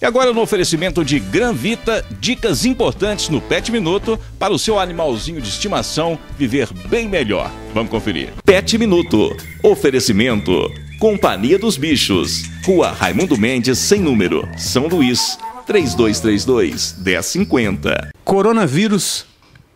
E agora no oferecimento de Gran Vita, dicas importantes no Pet Minuto para o seu animalzinho de estimação viver bem melhor. Vamos conferir. Pet Minuto. Oferecimento. Companhia dos Bichos. Rua Raimundo Mendes, sem número. São Luís. 3232 1050. Coronavírus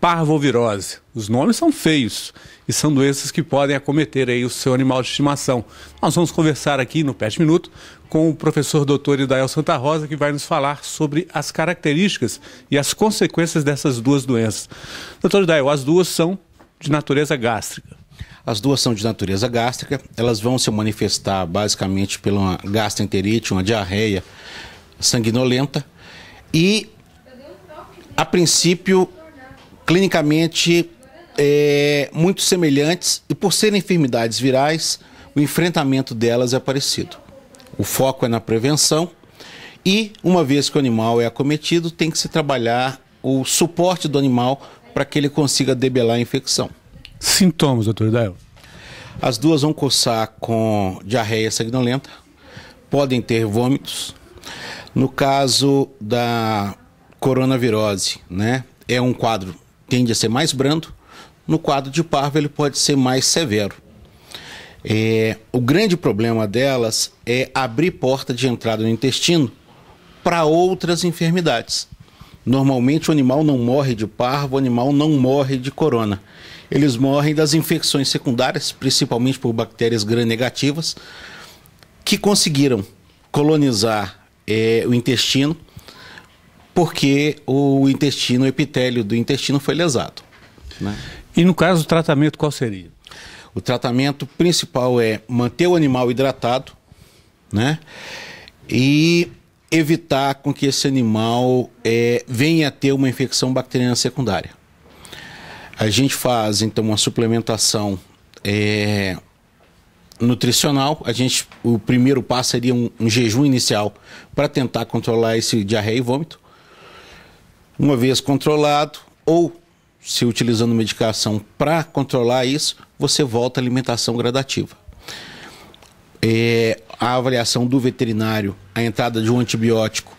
parvovirose. Os nomes são feios e são doenças que podem acometer aí o seu animal de estimação. Nós vamos conversar aqui no Pet Minuto com o professor doutor Idael Santa Rosa, que vai nos falar sobre as características e as consequências dessas duas doenças. Doutor Idael, as duas são de natureza gástrica. As duas são de natureza gástrica, elas vão se manifestar basicamente pela uma gastroenterite, uma diarreia sanguinolenta e, a princípio, clinicamente é, muito semelhantes e por serem enfermidades virais, o enfrentamento delas é parecido. O foco é na prevenção e, uma vez que o animal é acometido, tem que se trabalhar o suporte do animal para que ele consiga debelar a infecção. Sintomas, doutor Dael? As duas vão coçar com diarreia sanguinolenta, podem ter vômitos. No caso da coronavirose, né, é um quadro tende a ser mais brando, no quadro de parvo ele pode ser mais severo. É, o grande problema delas é abrir porta de entrada no intestino para outras enfermidades. Normalmente o animal não morre de parvo, o animal não morre de corona. Eles morrem das infecções secundárias, principalmente por bactérias gram-negativas, que conseguiram colonizar é, o intestino porque o intestino, o epitélio do intestino foi lesado. Né? E no caso, o tratamento qual seria? O tratamento principal é manter o animal hidratado, né? E evitar com que esse animal é, venha a ter uma infecção bacteriana secundária. A gente faz então uma suplementação é, nutricional. A gente, o primeiro passo seria um, um jejum inicial para tentar controlar esse diarreia e vômito. Uma vez controlado, ou se utilizando medicação para controlar isso, você volta à alimentação gradativa. É, a avaliação do veterinário, a entrada de um antibiótico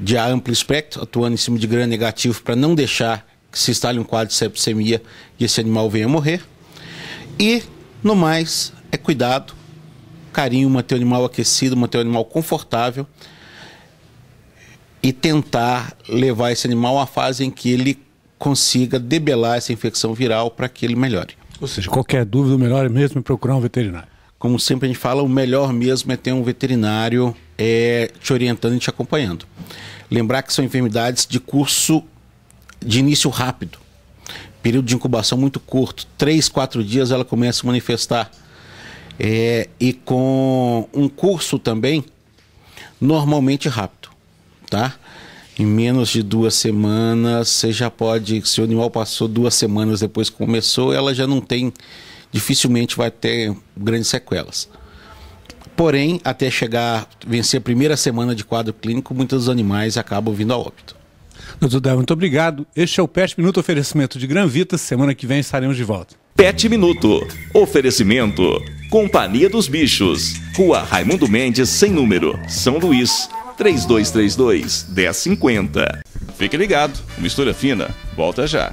de amplo espectro, atuando em cima de gram negativo para não deixar que se instale um quadro de sepsemia e esse animal venha morrer. E, no mais, é cuidado, carinho, manter o animal aquecido, manter o animal confortável e tentar levar esse animal à fase em que ele consiga debelar essa infecção viral para que ele melhore. Ou seja, qualquer dúvida, o melhor é mesmo procurar um veterinário. Como sempre a gente fala, o melhor mesmo é ter um veterinário é, te orientando e te acompanhando. Lembrar que são enfermidades de curso de início rápido, período de incubação muito curto, três, quatro dias ela começa a manifestar. É, e com um curso também normalmente rápido tá? Em menos de duas semanas, você já pode. Se o animal passou duas semanas depois que começou, ela já não tem. Dificilmente vai ter grandes sequelas. Porém, até chegar, vencer a primeira semana de quadro clínico, muitos animais acabam vindo a óbito. Doutor Débora, muito obrigado. Este é o Pet Minuto Oferecimento de Granvita. Semana que vem estaremos de volta. Pet Minuto. Oferecimento. Companhia dos Bichos. Rua Raimundo Mendes, sem número. São Luís. 3232 1050. Fique ligado, mistura fina, volta já.